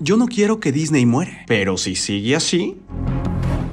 Yo no quiero que Disney muere, pero si sigue así,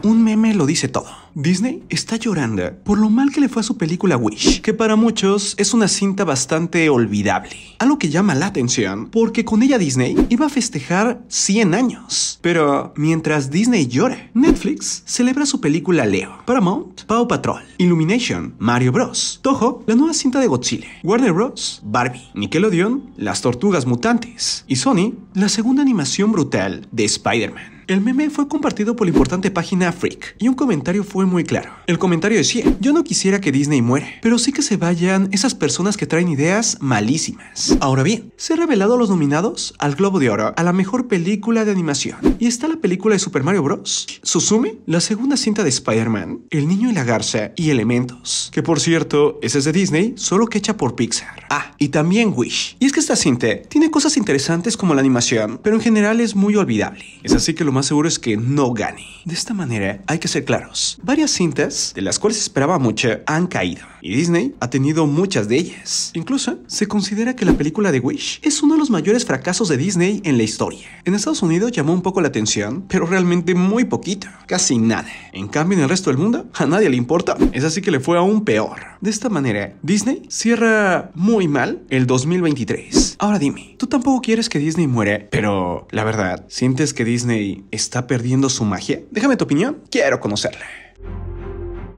un meme lo dice todo. Disney está llorando por lo mal que le fue a su película Wish, que para muchos es una cinta bastante olvidable. Algo que llama la atención porque con ella Disney iba a festejar 100 años. Pero mientras Disney llora, Netflix celebra su película Leo, Paramount, Paw Patrol, Illumination, Mario Bros, Toho, la nueva cinta de Godzilla, Warner Bros, Barbie, Nickelodeon, Las Tortugas Mutantes y Sony, la segunda animación brutal de Spider-Man. El meme fue compartido por la importante página Freak y un comentario fue muy claro. El comentario decía, yo no quisiera que Disney muere, pero sí que se vayan esas personas que traen ideas malísimas. Ahora bien, se ha revelado los nominados al Globo de Oro a la mejor película de animación y está la película de Super Mario Bros. Susumi, la segunda cinta de Spider-Man, El Niño y la Garza y Elementos, que por cierto, esa es de Disney, solo que hecha por Pixar. Ah, y también Wish. Y es que esta cinta tiene cosas interesantes como la animación, pero en general es muy olvidable. Es así que lo más seguro es que no gane. De esta manera hay que ser claros. Varias cintas, de las cuales esperaba mucho, han caído y Disney ha tenido muchas de ellas. Incluso se considera que la película de Wish es uno de los mayores fracasos de Disney en la historia. En Estados Unidos llamó un poco la atención, pero realmente muy poquito, casi nada. En cambio, en el resto del mundo, a nadie le importa. Es así que le fue aún peor. De esta manera, Disney cierra muy mal el 2023. Ahora dime, ¿tú tampoco quieres que Disney muera? Pero, la verdad, ¿sientes que Disney está perdiendo su magia? Déjame tu opinión, quiero conocerla.